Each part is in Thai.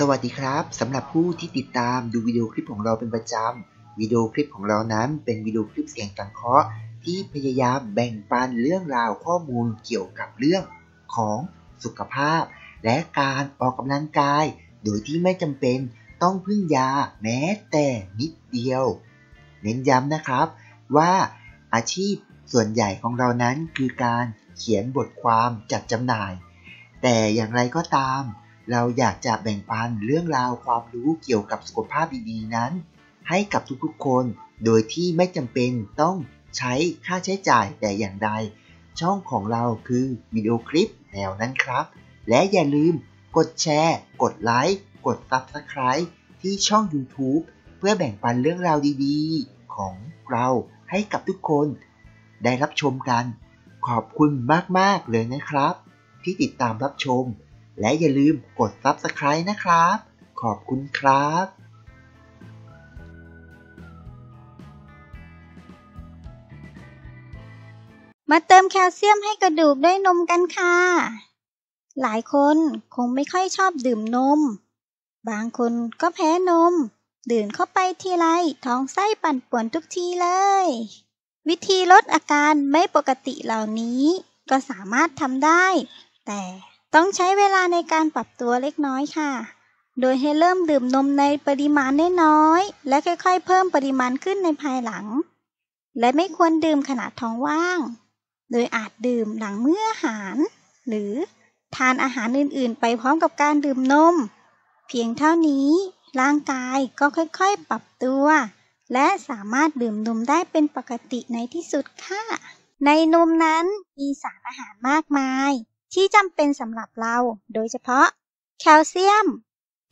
สวัสดีครับสำหรับผู้ที่ติดตามดูวิดีโอคลิปของเราเป็นประจำวิดีโอคลิปของเรานั้น เป็นวิดีโอคลิปเสียงสังเคราะห์ที่พยายามแบ่งปันเรื่องราวข้อมูลเกี่ยวกับเรื่องของสุขภาพ และการออกกำลังกาย โดยที่ไม่จำเป็นต้องพึ่งยาแม้ แต่นิดเดียว เน้นย้ำนะครับ ว่าอาชีพส่วนใหญ่ของเรานั้นคือการเขียนบทความจัดจำหน่าย แต่อย่างไรก็ตามเราอยากจะแบ่งปันเรื่องราวความรู้เกี่ยวกับสุขภาพดีๆนั้น ให้กับทุกๆ คนโดยที่ไม่จำเป็นต้องใช้ค่าใช้จ่ายแต่อย่างใดช่องของเราคือวิดีโอคลิปแนวนั้นครับ และอย่าลืมกดแชร์ กดไลค์กด Subscribe ที่ช่อง YouTube เพื่อแบ่งปันเรื่องราวดีๆ ของเราให้กับทุกคนได้รับชมกัน ขอบคุณมากๆเลยนะครับ ที่ติดตามรับชมและอย่าลืมกด Subscribe นะครับ ขอบคุณครับ มาเติมแคลเซียมให้กระดูกด้วยนมกันค่ะ หลายคนคงไม่ค่อยชอบดื่มนม บางคนก็แพ้นม ดื่มเข้าไปทีไรท้องไส้ปั่นป่วนทุกทีเลย วิธีลดอาการไม่ปกติเหล่านี้ ก็สามารถทำได้ แต่ต้องใช้เวลาในการปรับตัวเล็กน้อยค่ะ โดยให้เริ่มดื่มนมในปริมาณน้อยๆและค่อยๆ เพิ่มปริมาณขึ้นในภายหลัง และไม่ควรดื่มขณะท้องว่าง โดยอาจดื่มหลังเมื่ออาหาร หรือทานอาหารอื่นๆ ไปพร้อมกับการดื่มนม เพียงเท่านี้ร่างกายก็ค่อยๆ ปรับตัว และสามารถดื่มนมได้เป็นปกติในที่สุดค่ะ ในนมนั้นมีสารอาหารมากมายที่จำเป็นสำหรับเราโดยเฉพาะแคลเซียม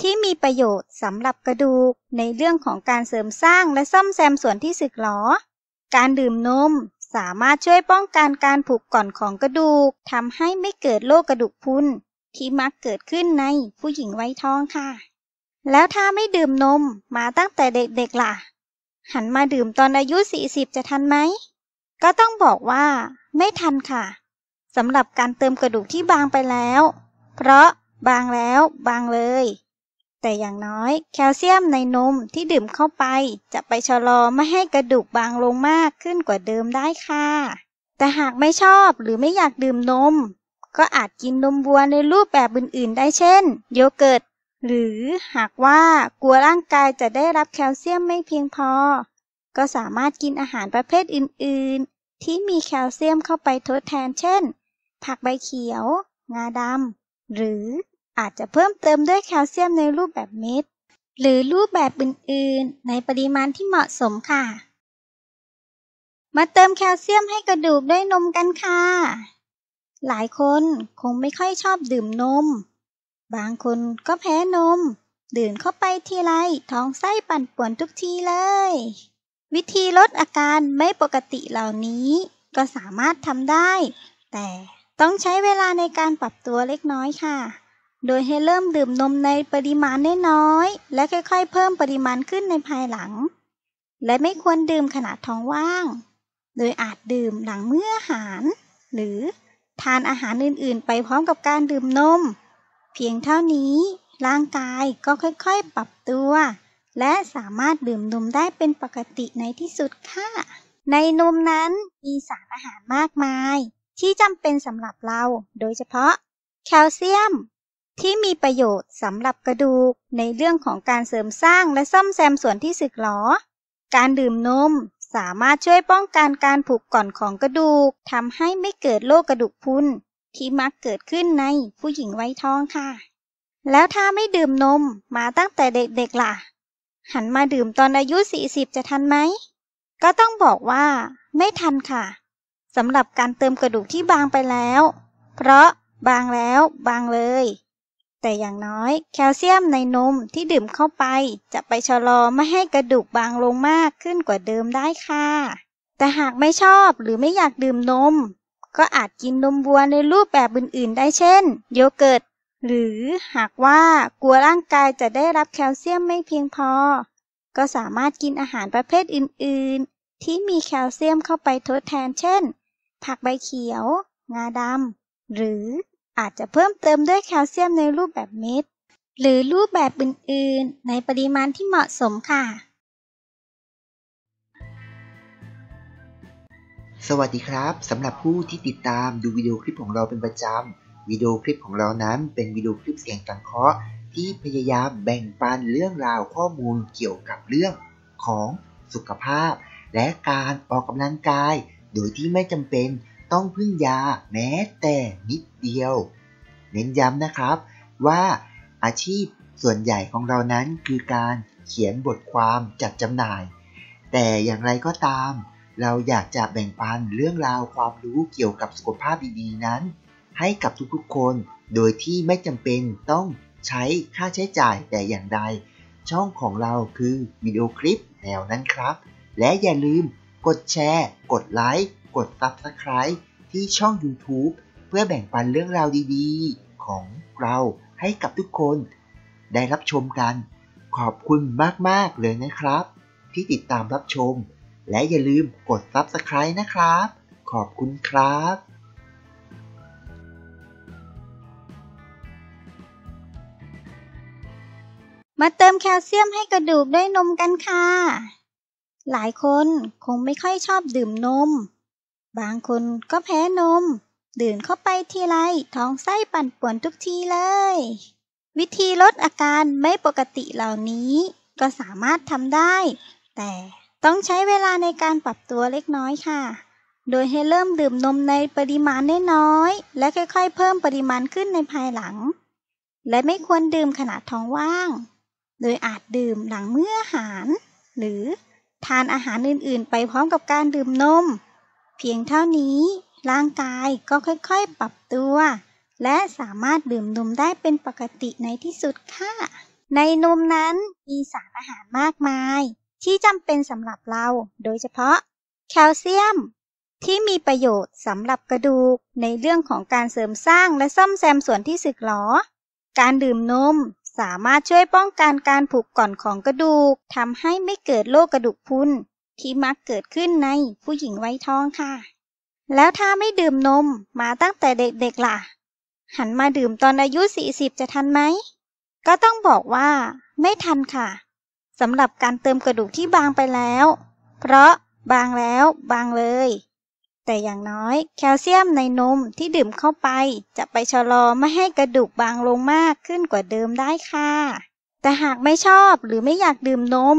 ที่มีประโยชน์สำหรับกระดูกในเรื่องของการเสริมสร้างและซ่อมแซมส่วนที่สึกหรอการดื่มนม สามารถช่วยป้องกันการผุก่อนของกระดูกทำให้ไม่เกิดโรคกระดูกพุนที่มักเกิดขึ้นในผู้หญิงไว้ท้องค่ะ แล้วถ้าไม่ดื่มนม มาตั้งแต่เด็กๆล่ะหันมาดื่มตอนอายุ40จะทันไหมก็ต้องบอกว่าไม่ทันค่ะสำหรับการเติมกระดูกที่บางไปแล้ว เพราะบางแล้วบางเลย แต่อย่างน้อยแคลเซียมในนมที่ดื่มเข้าไป จะไปชะลอไม่ให้กระดูกบางลงมากขึ้นกว่าเดิมได้ค่ะ แต่หากไม่ชอบหรือไม่อยากดื่มนม ก็อาจกินนมวัวในรูปแบบอื่นๆ ได้เช่นโยเกิร์ต หรือหากว่ากลัวร่างกายจะได้รับแคลเซียมไม่เพียงพอ ก็สามารถกินอาหารประเภทอื่น ๆ ที่มีแคลเซียมเข้าไปทดแทน เช่นผักใบเขียว งาดำ หรืออาจจะเพิ่มเติมด้วยแคลเซียมในรูปแบบเม็ด หรือรูปแบบอื่น ๆ ในปริมาณที่เหมาะสมค่ะ มาเติมแคลเซียมให้กระดูกด้วยนมกันค่ะ หลายคนคงไม่ค่อยชอบดื่มนม บางคนก็แพ้นม ดื่มเข้าไปทีไรท้องไส้ปั่นป่วนทุกทีเลย วิธีลดอาการไม่ปกติเหล่านี้ ก็สามารถทำได้ แต่ต้องใช้เวลาในการปรับตัวเล็กน้อยค่ะ โดยให้เริ่มดื่มนมในปริมาณน้อยๆและค่อยๆ เพิ่มปริมาณขึ้นในภายหลัง และไม่ควรดื่มขณะท้องว่าง โดยอาจดื่มหลังเมื่ออาหาร หรือทานอาหารอื่นๆไปพร้อมกับการดื่มนม เพียงเท่านี้ร่างกายก็ค่อยๆ ปรับตัว และสามารถดื่มนมได้เป็นปกติในที่สุดค่ะ ในนมนั้นมีสารอาหารมากมายที่จำเป็นสำหรับเราโดยเฉพาะแคลเซียม ที่มีประโยชน์สำหรับกระดูก ในเรื่องของการเสริมสร้างและซ่อมแซมส่วนที่สึกหรอ การดื่มนม สามารถช่วยป้องกันการผุก่อนของกระดูกทำให้ไม่เกิดโรคกระดูกพุนที่มักเกิดขึ้นในผู้หญิงวัยท้องค่ะ แล้วถ้าไม่ดื่มนม มาตั้งแต่เด็กๆล่ะ หันมาดื่มตอนอายุ 40 จะทันไหม ก็ต้องบอกว่าไม่ทันค่ะสำหรับการเติมกระดูกที่บางไปแล้ว เพราะบางแล้วบางเลย แต่อย่างน้อยแคลเซียมในนมที่ดื่มเข้าไป จะไปชะลอไม่ให้กระดูกบางลงมากขึ้นกว่าเดิมได้ค่ะ แต่หากไม่ชอบหรือไม่อยากดื่มนม ก็อาจกินนมวัวในรูปแบบอื่น ๆ ได้เช่น โยเกิร์ต หรือหากว่ากลัวร่างกายจะได้รับแคลเซียมไม่เพียงพอ ก็สามารถกินอาหารประเภทอื่น ๆ ที่มีแคลเซียมเข้าไปทดแทน เช่นผักใบเขียว งาดำหรืออาจจะเพิ่มเติมด้วยแคลเซียมในรูปแบบเม็ด หรือรูปแบบอื่น ๆ ในปริมาณที่เหมาะสมค่ะ สวัสดีครับสำหรับผู้ที่ติดตามดูวิดีโอคลิปของเราเป็นประจำวิดีโอคลิปของเรานั้น เป็นวิดีโอคลิปเสียงสังเคราะห์ที่พยายามแบ่งปันเรื่องราวข้อมูลเกี่ยวกับเรื่องของสุขภาพ และการออกกำลังกายโดยที่ไม่จำเป็นต้องพึ่งยาแม้แต่นิดเดียว เน้นย้ำนะครับ ว่าอาชีพส่วนใหญ่ของเรานั้นคือการเขียนบทความจัดจำหน่าย แต่อย่างไรก็ตาม เราอยากจะแบ่งปันเรื่องราวความรู้เกี่ยวกับสุขภาพดีๆนั้น ให้กับทุกๆคน โดยที่ไม่จำเป็นต้องใช้ค่าใช้จ่ายแต่อย่างใดช่องของเราคือวิดีโอคลิปแนวนั้นครับ และอย่าลืมกดแชร์ กดไลค์ กด Subscribe ที่ช่อง YouTube เพื่อแบ่งปันเรื่องราวดีๆ ของเราให้กับทุกคน ได้รับชมกัน ขอบคุณมากๆเลยนะครับ ที่ติดตามรับชม และอย่าลืมกด Subscribe นะครับ ขอบคุณครับ มาเติมแคลเซียมให้กระดูกด้วยนมกันค่ะหลายคนคงไม่ค่อยชอบดื่มนม บางคนก็แพ้นม ดื่มเข้าไปทีไรท้องไส้ปั่นป่วนทุกทีเลย วิธีลดอาการไม่ปกติเหล่านี้ก็สามารถทำได้ แต่ต้องใช้เวลาในการปรับตัวเล็กน้อยค่ะ โดยให้เริ่มดื่มนมในปริมาณน้อยๆ และค่อย ๆ เพิ่มปริมาณขึ้นในภายหลัง และไม่ควรดื่มขณะท้องว่าง โดยอาจดื่มหลังเมื่ออาหาร หรือทานอาหารอื่น ๆ ไปพร้อมกับการดื่มนม เพียงเท่านี้ร่างกายก็ค่อย ๆ ปรับตัว และสามารถดื่มนมได้เป็นปกติในที่สุดค่ะ ในนมนั้นมีสารอาหารมากมาย ที่จำเป็นสำหรับเราโดยเฉพาะแคลเซียม ที่มีประโยชน์สำหรับกระดูก ในเรื่องของการเสริมสร้างและซ่อมแซมส่วนที่สึกหรอ การดื่มนมสามารถช่วยป้องกันการผุก่อนของกระดูกทำให้ไม่เกิดโรคกระดูกพุนที่มักเกิดขึ้นในผู้หญิงวัยทองค่ะ แล้วถ้าไม่ดื่มนมมาตั้งแต่เด็กๆล่ะ หันมาดื่มตอนอายุ 40 จะทันไหม ก็ต้องบอกว่า ไม่ทันค่ะสำหรับการเติมกระดูกที่บางไปแล้ว เพราะบางแล้วบางเลยแต่อย่างน้อยแคลเซียมในนมที่ดื่มเข้าไป จะไปชะลอไม่ให้กระดูกบางลงมากขึ้นกว่าเดิมได้ค่ะ แต่หากไม่ชอบหรือไม่อยากดื่มนม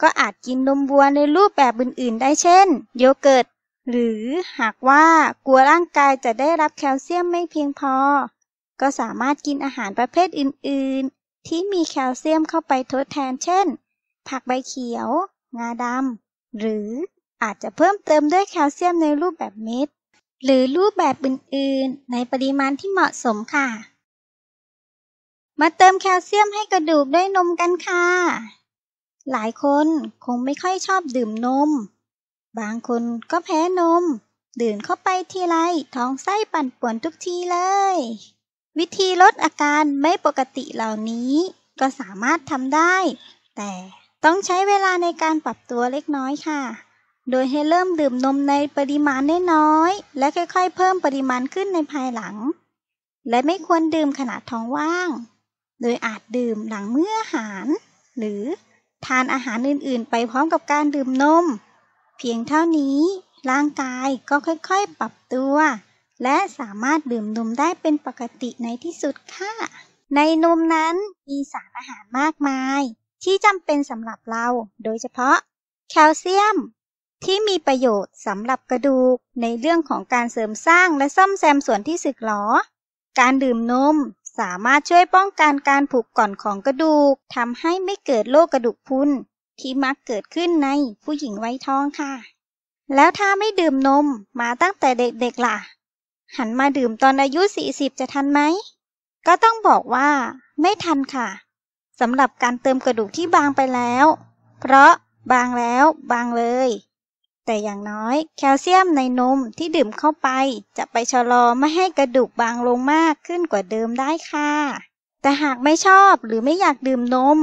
ก็อาจกินนมวัวในรูปแบบอื่นๆ ได้เช่นโยเกิร์ตหรือหากว่ากลัวร่างกายจะได้รับแคลเซียมไม่เพียงพอ ก็สามารถกินอาหารประเภทอื่น ๆ ที่มีแคลเซียมเข้าไปทดแทนเช่น ผักใบเขียว งาดำหรืออาจจะเพิ่มเติมด้วยแคลเซียมในรูปแบบเม็ดหรือรูปแบบอื่น ๆ ในปริมาณที่เหมาะสมค่ะ มาเติมแคลเซียมให้กระดูกด้วยนมกันค่ะ หลายคนคงไม่ค่อยชอบดื่มนม บางคนก็แพ้นม ดื่มเข้าไปทีไรท้องไส้ปั่นป่วนทุกทีเลย วิธีลดอาการไม่ปกติเหล่านี้ ก็สามารถทำได้ แต่ต้องใช้เวลาในการปรับตัวเล็กน้อยค่ะโดยให้เริ่มดื่มนมในปริมาณน้อยๆ และค่อยๆ เพิ่มปริมาณขึ้นในภายหลัง และไม่ควรดื่มขณะท้องว่าง โดยอาจดื่มหลังเมื่ออาหาร หรือทานอาหารอื่น ๆ ไปพร้อมกับการดื่มนมเพียงเท่านี้ร่างกายก็ค่อยๆ ปรับตัว และสามารถดื่มนมได้เป็นปกติในที่สุดค่ะในนมนั้นมีสารอาหารมากมาย ที่จำเป็นสำหรับเรา โดยเฉพาะแคลเซียมที่มีประโยชน์สำหรับกระดูกในเรื่องของการเสริมสร้างและซ่อมแซมส่วนที่สึกหรอ การดื่มนม สามารถช่วยป้องกันการผุก่อนของกระดูกทำให้ไม่เกิดโรคกระดูกพุนที่มักเกิดขึ้นในผู้หญิงวัยท้องค่ะ แล้วถ้าไม่ดื่มนม มาตั้งแต่เด็กๆล่ะ หันมาดื่มตอนอายุ 40 จะทันไหม ก็ต้องบอกว่า ไม่ทันค่ะสำหรับการเติมกระดูกที่บางไปแล้ว เพราะบางแล้วบางเลยแต่อย่างน้อย แคลเซียมในนมที่ดื่มเข้าไป จะไปชะลอไม่ให้กระดูกบางลงมากขึ้นกว่าเดิมได้ค่ะ แต่หากไม่ชอบหรือไม่อยากดื่มนม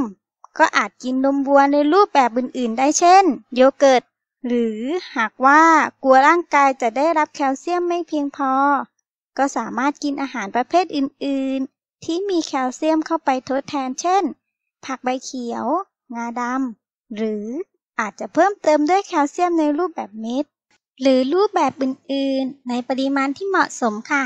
ก็อาจกินนมวัวในรูปแบบอื่นๆ ได้เช่น โยเกิร์ตหรือหากว่ากลัวร่างกายจะได้รับแคลเซียมไม่เพียงพอ ก็สามารถกินอาหารประเภทอื่นๆ ที่มีแคลเซียมเข้าไปทดแทนเช่น ผักใบเขียว งาดำหรืออาจจะเพิ่มเติมด้วยแคลเซียมในรูปแบบเม็ดหรือรูปแบบอื่น ๆ ในปริมาณที่เหมาะสมค่ะ